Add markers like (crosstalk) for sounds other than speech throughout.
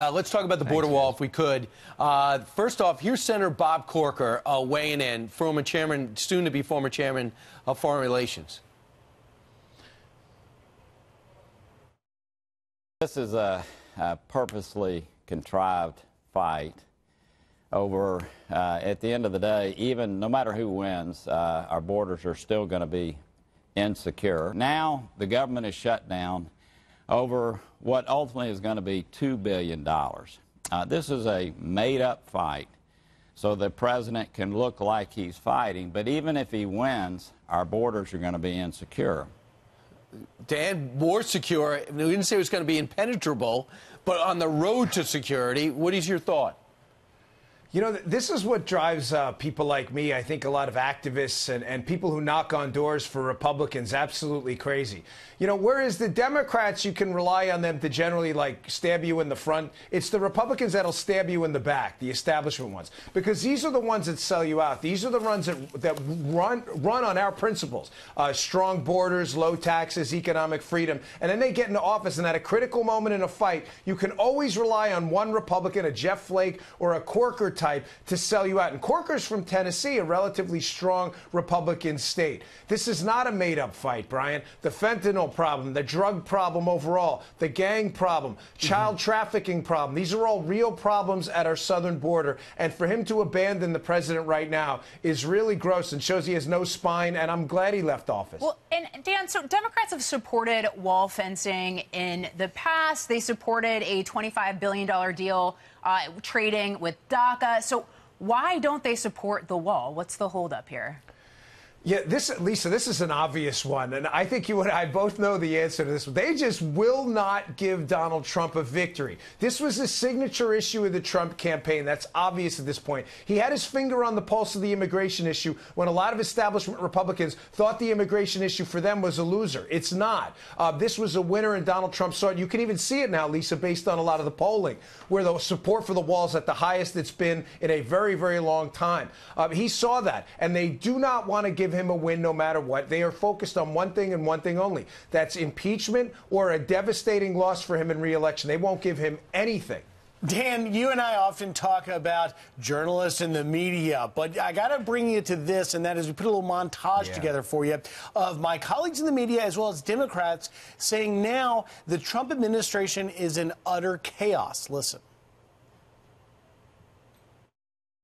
Uh, let's talk about the border Thanks, wall, if we could. Uh, first off, here's Senator Bob Corker uh, weighing in, former chairman, soon to be former chairman of Foreign Relations. This is a, a purposely contrived fight over, uh, at the end of the day, even no matter who wins, uh, our borders are still going to be insecure. Now the government is shut down over what ultimately is going to be $2 billion. Uh, this is a made up fight, so the president can look like he's fighting, but even if he wins, our borders are going to be insecure. Dan, more secure. We didn't say it was going to be impenetrable, but on the road to security, what is your thought? You know, this is what drives uh, people like me, I think a lot of activists and, and people who knock on doors for Republicans absolutely crazy. You know, whereas the Democrats, you can rely on them to generally like stab you in the front, it's the Republicans that'll stab you in the back, the establishment ones, because these are the ones that sell you out. These are the ones that, that run, run on our principles uh, strong borders, low taxes, economic freedom. And then they get into office, and at a critical moment in a fight, you can always rely on one Republican, a Jeff Flake, or a Corker type to sell you out. And Corker's from Tennessee, a relatively strong Republican state. This is not a made up fight, Brian. The fentanyl problem, the drug problem overall, the gang problem, mm-hmm. child mm -hmm. trafficking problem, these are all real problems at our southern border. And for him to abandon the president right now is really gross and shows he has no spine. And I'm glad he left office. Well, and Dan, so Democrats have supported wall fencing in the past, they supported a $25 billion deal uh, trading with DACA. So why don't they support the wall? What's the holdup here? Yeah, this Lisa, this is an obvious one, and I think you and I both know the answer to this. They just will not give Donald Trump a victory. This was a signature issue of the Trump campaign. That's obvious at this point. He had his finger on the pulse of the immigration issue when a lot of establishment Republicans thought the immigration issue for them was a loser. It's not. Uh, this was a winner, and Donald Trump saw it. You can even see it now, Lisa, based on a lot of the polling, where the support for the wall is at the highest it's been in a very, very long time. Uh, he saw that, and they do not want to give give him a win no matter what. They are focused on one thing and one thing only that's impeachment or a devastating loss for him in reelection. They won't give him anything. Dan, you and I often talk about journalists and the media, but I got to bring you to this, and that is we put a little montage yeah. together for you of my colleagues in the media as well as Democrats saying now the Trump administration is in utter chaos. Listen.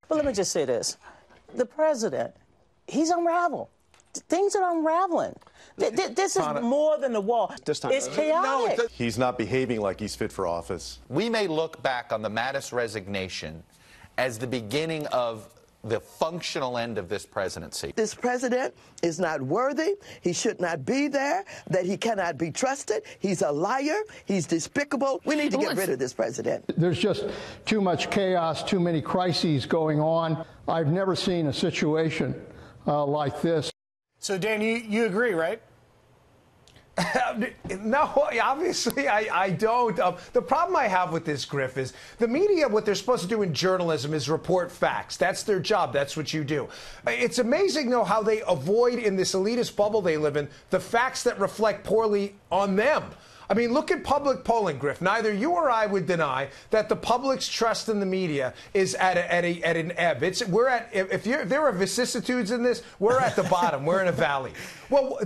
But let me just say this the president he's unraveled. Things are unraveling. this is more than the wall. This time, it's chaotic. No, he's not behaving like he's fit for office. We may look back on the Mattis resignation as the beginning of the functional end of this presidency. This president is not worthy. He should not be there. That he cannot be trusted. He's a liar. He's despicable. We need to get rid of this president. There's just too much chaos, too many crises going on. I've never seen a situation uh, like this. So, Dan, you, you agree, right? (laughs) no, obviously I, I don't. Um, the problem I have with this, Griff, is the media, what they're supposed to do in journalism is report facts. That's their job. That's what you do. It's amazing, though, how they avoid in this elitist bubble they live in the facts that reflect poorly on them. I mean, look at public polling, Griff. Neither you or I would deny that the public's trust in the media is at a, at, a, at an ebb. It's we're at if, if there are vicissitudes in this, we're at the (laughs) bottom. we're in a valley. Well,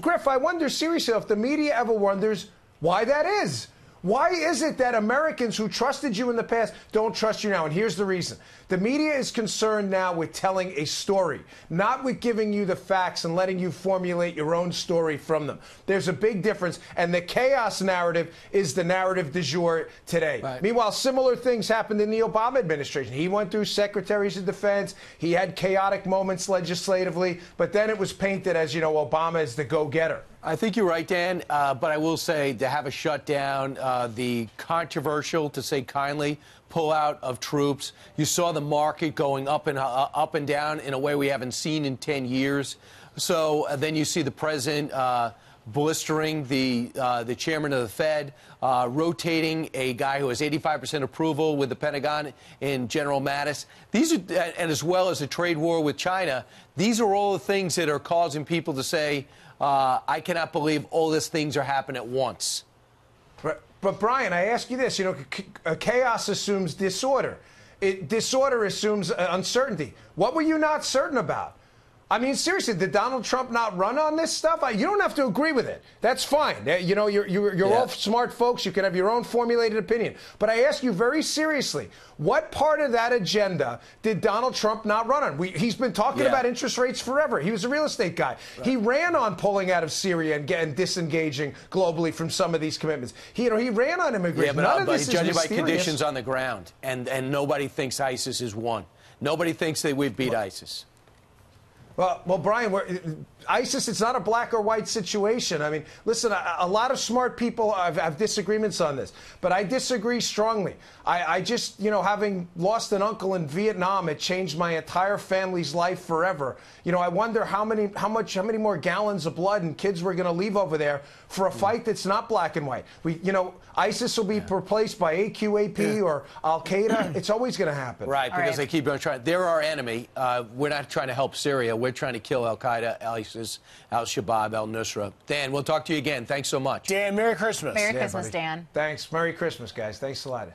Griff, I wonder seriously if the media ever wonders why that is. Why is it that Americans who trusted you in the past don't trust you now? And here's the reason the media is concerned now with telling a story, not with giving you the facts and letting you formulate your own story from them. There's a big difference, and the chaos narrative is the narrative du jour today. Right. Meanwhile, similar things happened in the Obama administration. He went through secretaries of defense, he had chaotic moments legislatively, but then it was painted as, you know, Obama is the go getter. I think you're right, Dan. Uh, but I will say to have a shutdown, uh, the controversial, to say kindly, pullout of troops. You saw the market going up and uh, up and down in a way we haven't seen in 10 years. So uh, then you see the president uh, blistering the uh, the chairman of the Fed, uh, rotating a guy who has 85% approval with the Pentagon in General Mattis. These are, and as well as a trade war with China. These are all the things that are causing people to say, uh, "I cannot believe all these things are happening at once." But, but Brian, I ask you this: you know, uh, chaos assumes disorder. It, disorder assumes uh, uncertainty. What were you not certain about? I mean, seriously, did Donald Trump not run on this stuff? I, you don't have to agree with it. That's fine. Eh, you know, you're, you're, you're yeah. all smart folks. You can have your own formulated opinion. But I ask you very seriously, what part of that agenda did Donald Trump not run on? We, he's been talking yeah. about interest rates forever. He was a real estate guy. Right. He ran on pulling out of Syria and, and, disengaging globally from some of these commitments. He, you know, he ran on immigration. Yeah, but, None uh, of but this judging is by conditions on the ground, and, and nobody thinks ISIS is won. Nobody thinks that we've beat ISIS. Well, well, Brian, uh, ISIS, it's not a black or white situation. I mean, listen, a, a lot of smart people have, have, disagreements on this, but I disagree strongly. I, I, just, you know, having lost an uncle in Vietnam, it changed my entire family's life forever. You know, I wonder how many, how much, how many more gallons of blood and kids we're going to leave over there for a hmm. fight that's not black and white. We, you know, ISIS will be yeah. replaced by AQAP yeah. or Al Qaeda. (clears throat) it's always going to happen. Right, because right. they keep trying. They're our enemy. Uh, we're not trying to help Syria we're trying to kill Al Qaeda, ISIS, Al Shabaab, Al Nusra. Dan, we'll talk to you again. Thanks so much. Dan, Merry Christmas. Merry yeah, Christmas, buddy. Dan. Thanks. Merry Christmas, guys. Thanks a lot.